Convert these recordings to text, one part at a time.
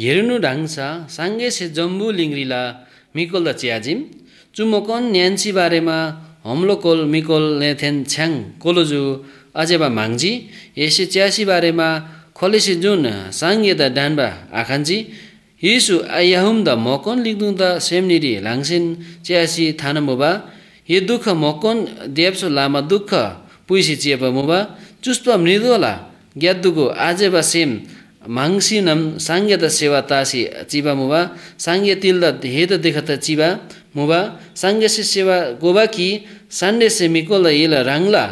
घेरुनु ढाङ्सा Sange say जम्बु लिङ्ग्रिला मिकोल the च्याजिम चुमोकन Nancy बारेमा हमलोकोल मिकोल नेथेन छ्याङ कोलोजु अजेबा माङजी यसे च्यासी बारेमा खलेसी जुन साङ्गे द डान्बा आखान्जी हिसु आयाहुम द मकन लिग्दु द सेमनिरी लाङसिन च्यासी थानमुबा हि दुःख मकन देवसो लामा दुःख पुइसी च्यापा मुबा चुस्प मृदोला ग्यादुको आजेबा सेम माङ्सी साङ्गे त सेवा तासी चिबा मुबा साङ्गे तिल्द हेद त चिबा मुबा साङ्गेसे सेवा गोबा गोबाकी सान्डेसे मिकोल इल राङ्ला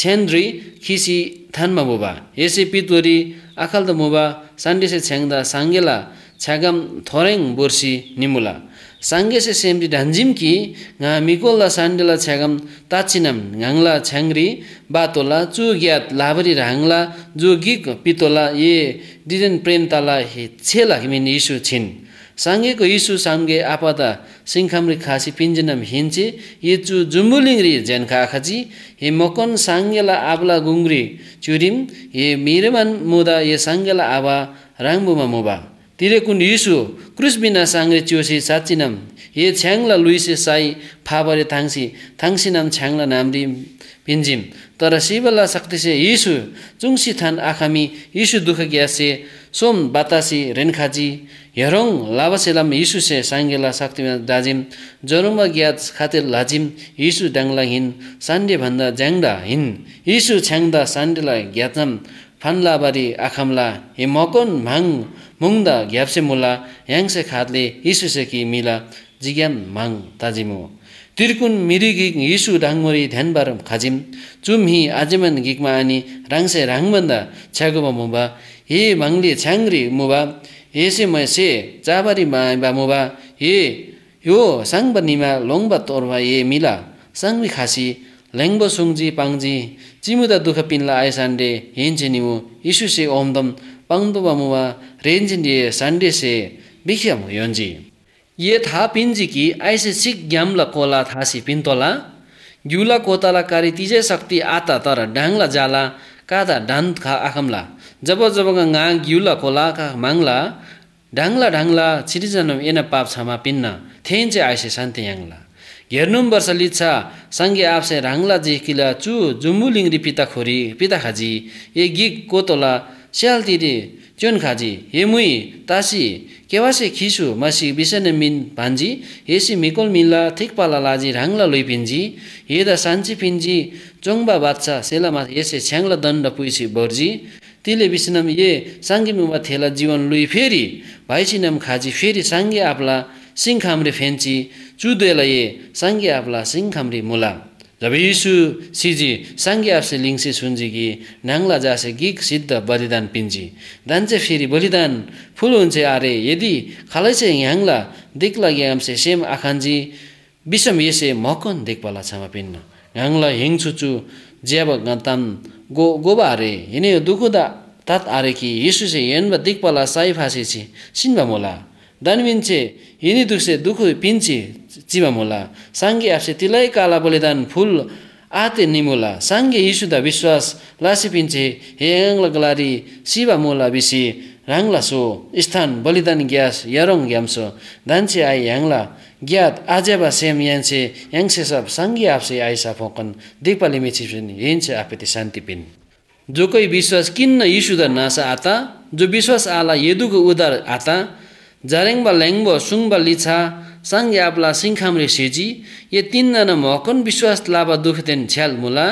छ्यान्द्री खिसी थानमा मुबा यसै पितोरी त मुबा सान्डेसे छ्याङ्दा साङ्गेला छ्यागाम थोरेङ बोर्सी निमुला साङ्गेसे सेम्डी कि घा मिकोल्ला सान्डेला छ्यागाम ताचिनाम घाङ्ला छ्याङ्री बातोला चु ज्ञात लाभरी राङ्ला जो गिक पितोला ए प्रेम ताला हे छेला हिमिन यिसु छिन् साङ्गेको यीशु साङ्गे आपदा सिङखाम्री खासी पिन्जिनम हिन्चे येचु जुम्बुलिङ्री ज्यानखा आखाची हे मकन साङ्गेला आबला गुङ्ग्री चुरिम हे मिरमान मुदा ये साङ्गेला आबा राङ्बुमा मुबा तिरेकुन्ड यीशु साङ्रे साङ्ले चियोसी नाम हे छ्याङ्ला लुइसे साई फाबरे थाङ्सी थाङसी नम् छ्याङ्ला नाम्रिम भिन्जिम तर शिवला शक्तिसे से यु चुङसी थान आखामी यीशु दुख ग्यासे सोम बातासी रेनखाजी हेरौँ लाभासेलाम यीशु से साङ्गेला शक्तिमा दाजिम जरोमा ज्ञात खाते लाजिम यीशु ज्याङला हिन सान्डे भन्दा ज्याङ्दा हिन यीशु छ्याङ्दा सान्डेला ज्ञाम् हान्लाबारी आखाम्ला मकन माङ मुङदा घ्याप्से मुला ह्याङसे खातले इसुसेकी मिला जिज्ञान माङ ताजिमु त्रिकुन मिरिगिक यिसु राङमरी बार खाजिम चुम्ही आजमन गिकमा आनी राङसे राङभन्दा छ्यागोबा मुबा हे माङले छ्याङ्री मुबा हेसे मसे चाबारी माबा मुबा हे यो बनिमा लोङ बा तोर्बा ए मिला साङबी खासी ल्याङ्बो सुङजी पाङजी चिमुदा दुःख पिन्ला आय सान्डे हेन्चे निमु इसु से ओम्दम पाङ्दो बामुवा सान्डे से बिखियामु योन्जी ये थाहा पिन्जी कि आइसे सिक ग्याम्ला कोला थासी पिन्तोला ग्युला कोताला कारी तिजे शक्ति आता तर डाङ्ला जाला कादा डान् खा आखम्ला जब जब गा ग्युला कोला खा माङ्ला डाङ्ला डाङ्ला छिरिजन एना पाप छामा पिन्न थेन्चे आइसे शान्ति याङ्ला पनि वर्ष लिच्छा साङ्गे आपसे राङ्ला जी किला चु जुम्बु लिङ्री पिता खोरी पिता खाजी ए गिक कोतोला स्याल तिरे च्योन खाजी हे मुई तासी केवासे खिसु मासी विषन मिन भान्जी हेसी मिकोल मिल्ला पाला लाजी राङ्ला हे हेदा सान्ची पिन्जी चोङबा बादशाह सेलामा यसे छ्याङ्ला दण्ड पुइसी बर्जी तिले बिसनम ए मुमा थेला जीवन लुई फेरि भाइसिनम खाजी फेरि साङ्गे आप्ला सिङ खाम्रे फेन्ची 주되라에 सिङ 아블라 मुला जब यीशु सिजी साङ्गे आफ्से लिङ्से सुन्जी कि नाङ्ला जासे गिक सिद्ध बलिदान पिन्जी दान्चे फेरि बलिदान फुल हुन्छ आरे यदि खालैसे ह्याङ्ला दिक्ला ग्याम्से सेम आखान्जी विषम यसे मकन देखपाला छामा पिन्न याङ्ला हिङ छुचु ज्याब गन्तान गो गोबा आरे हिने दुखुदा तात आरे कि हेन हेन्बा दिक्पाला साई फासेछि सिन्बा मोला दानविन्छे हिनी दुखसे दुखु पिन्छे मोला साङ्गे आप्से तिलै काला बलिदान फुल आते निमोला साङ्गे यिसुदा विश्वास लासिपिन्छे हेङ्ला गलारी शिवा मोला बिसी राङ्ला सो स्थान बलिदान ग्यास यारङ ग्याम्सो दान्छे आई ह्याङ्ला ज्ञात आजेबा सेम यान्छे याङ्से सब साङ्गे आप्से आइसा फोकन दिपाली मेछिपिन हिँड्छे आफेति शान्ति पिन जो कोही विश्वास किन्न इसुदा नासा आता जो विश्वास आला यदुको उदार आता जारेङबा ल्याङ्बो सुङबा लिछा साङ याब्ला सिङखाम्रे सेजी ये तिनजना महकन विश्वास लाभा दुखदेन छ्याल मुला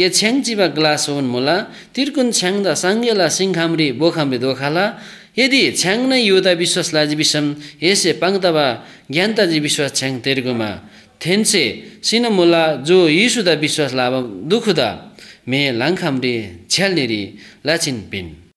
ये छ्याङचिबा ग्लास होन मुला तिर्कुन छ्याङदा साङ्गेला सिङखाम्रे बोखाम्रे दोखाला यदि छ्याङ नै युदा विश्वास लाजी हेसे यसै पाङ्ताबा ज्ञानताजी विश्वास छ्याङ तेर्गुमा थेन्से सिन मुला जो यीसुदा विश्वास लाभ दुखुदा मे लाङखाम्रे छ्यालनेरी लाछिन पिन